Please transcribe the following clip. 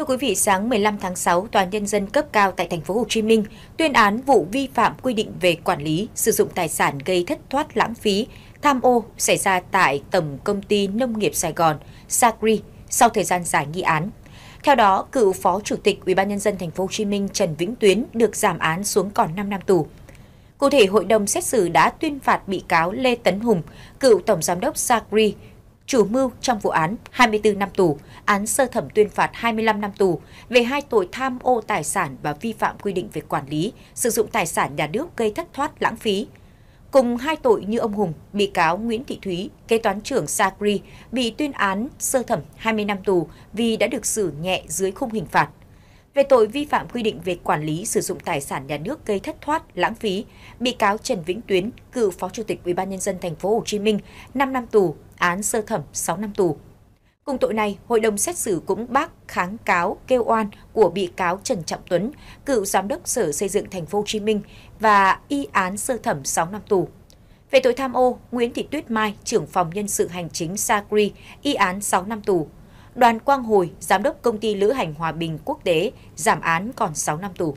Thưa quý vị, sáng 15 tháng 6, Tòa nhân dân cấp cao tại thành phố Hồ Chí Minh tuyên án vụ vi phạm quy định về quản lý, sử dụng tài sản gây thất thoát lãng phí, tham ô xảy ra tại Tổng công ty Nông nghiệp Sài Gòn, Sacri sau thời gian dài nghị án. Theo đó, cựu Phó Chủ tịch UBND thành phố Hồ Chí Minh Trần Vĩnh Tuyến được giảm án xuống còn 5 năm tù. Cụ thể, hội đồng xét xử đã tuyên phạt bị cáo Lê Tấn Hùng, cựu Tổng Giám đốc Sacri, chủ mưu trong vụ án 24 năm tù, án sơ thẩm tuyên phạt 25 năm tù về hai tội tham ô tài sản và vi phạm quy định về quản lý, sử dụng tài sản nhà nước gây thất thoát lãng phí. Cùng hai tội như ông Hùng, bị cáo Nguyễn Thị Thúy, kế toán trưởng Sacri, bị tuyên án sơ thẩm 20 năm tù vì đã được xử nhẹ dưới khung hình phạt về tội vi phạm quy định về quản lý sử dụng tài sản nhà nước gây thất thoát, lãng phí, bị cáo Trần Vĩnh Tuyến, cựu Phó Chủ tịch UBND thành phố Hồ Chí Minh, 5 năm tù án sơ thẩm 6 năm tù. Cùng tội này, hội đồng xét xử cũng bác kháng cáo kêu oan của bị cáo Trần Trọng Tuấn, cựu giám đốc Sở Xây dựng Thành phố Hồ Chí Minh và y án sơ thẩm 6 năm tù. Về tội tham ô, Nguyễn Thị Tuyết Mai, trưởng phòng nhân sự hành chính Sacri, y án 6 năm tù. Đoàn Quang Hồi, giám đốc công ty lữ hành Hòa Bình Quốc tế, giảm án còn 6 năm tù.